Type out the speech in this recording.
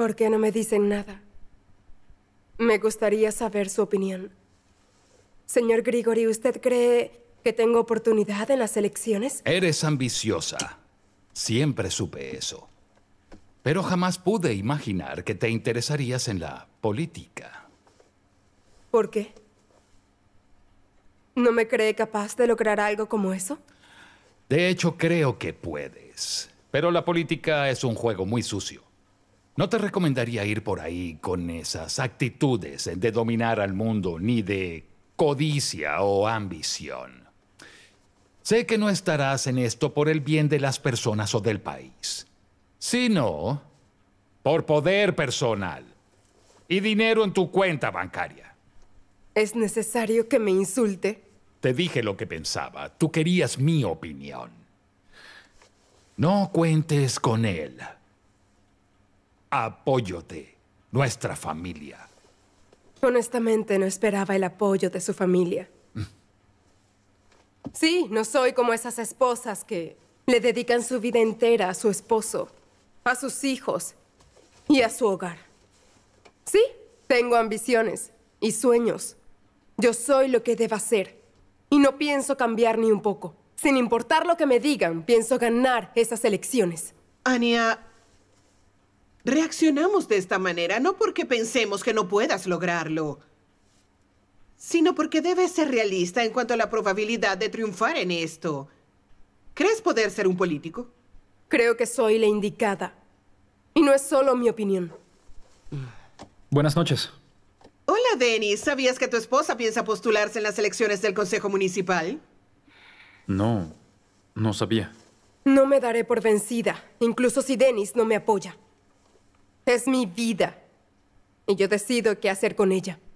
¿Por qué no me dicen nada? Me gustaría saber su opinión. Señor Grigori, ¿usted cree que tengo oportunidad en las elecciones? Eres ambiciosa. Siempre supe eso. Pero jamás pude imaginar que te interesarías en la política. ¿Por qué? ¿No me cree capaz de lograr algo como eso? De hecho, creo que puedes. Pero la política es un juego muy sucio. No te recomendaría ir por ahí con esas actitudes de dominar al mundo ni de codicia o ambición. Sé que no estarás en esto por el bien de las personas o del país, sino por poder personal y dinero en tu cuenta bancaria. ¿Es necesario que me insulte? Te dije lo que pensaba. Tú querías mi opinión. No cuentes con él. Apóyote, nuestra familia. Honestamente, no esperaba el apoyo de su familia. Mm. Sí, no soy como esas esposas que le dedican su vida entera a su esposo, a sus hijos y a su hogar. Sí, tengo ambiciones y sueños. Yo soy lo que deba ser y no pienso cambiar ni un poco. Sin importar lo que me digan, pienso ganar esas elecciones. Ania, Reaccionamos de esta manera no porque pensemos que no puedas lograrlo, sino porque debes ser realista en cuanto a la probabilidad de triunfar en esto. ¿Crees poder ser un político? Creo que soy la indicada. Y no es solo mi opinión. Buenas noches. Hola, Denis. ¿Sabías que tu esposa piensa postularse en las elecciones del Consejo Municipal? No, no sabía. No me daré por vencida, incluso si Denis no me apoya. Es mi vida. Y yo decido qué hacer con ella.